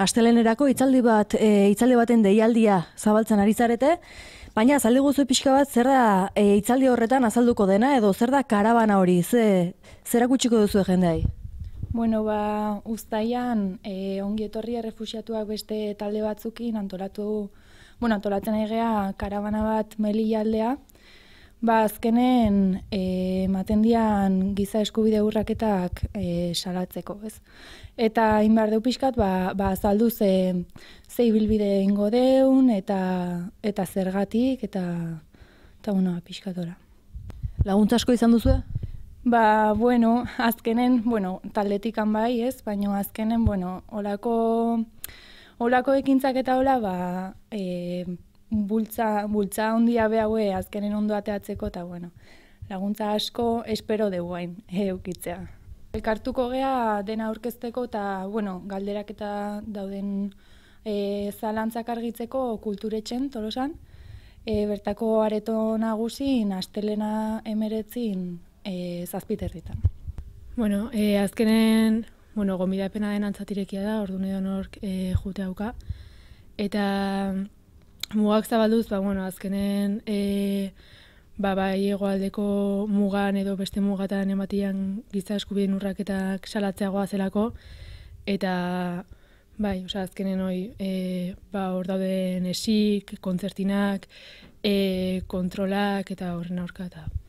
astelenerako itzaldi bat e, itzaldi baten deialdia zabaltzen ari zarete, baina azaldi guzu pixka bat zer da e, eh, itzaldi horretan azalduko dena edo zer da karabana hori, ze, zer duzu jendeai? Bueno, ba, ustaian e, eh, ongi etorri refusiatuak beste talde batzukin antolatu, bueno, antolatzen karabana bat meli aldea, Ba, azkenen eh, ematen dian giza eskubide urraketak e, salatzeko, ez? Eta inbar deu pixkat, ba, ba azaldu ze, ze ibilbide ingo deun, eta, eta zergatik, eta, eta bueno, ba, pixkat ora. Laguntza asko izan duzu? Ba, bueno, azkenen, bueno, taldetik bai, ez? Baina azkenen, bueno, olako, olako ekintzak eta hola, ba, eh, bultza, bultza ondia behaue azkenen ondo ateatzeko, eta bueno, laguntza asko espero deguain, eukitzea. Elkartuko gea dena aurkezteko eta, bueno, galderak eta dauden e, zalantzak argitzeko kulturetzen, tolosan, e, bertako areto nagusin, astelena emeretzin, e, eh, zazpiterritan. Bueno, e, azkenen, bueno, gomidapena den antzatirekia da, ordu honork e, jute hauka, eta mugak zabalduz, ba, bueno, azkenen, e, ba, bai egoaldeko mugan edo beste mugatan ematian giza eskubien urraketak salatzeagoa zelako, eta, bai, oza, azkenen hoi, e, ba, hor dauden esik, kontzertinak, e, kontrolak, eta horren aurka, eta,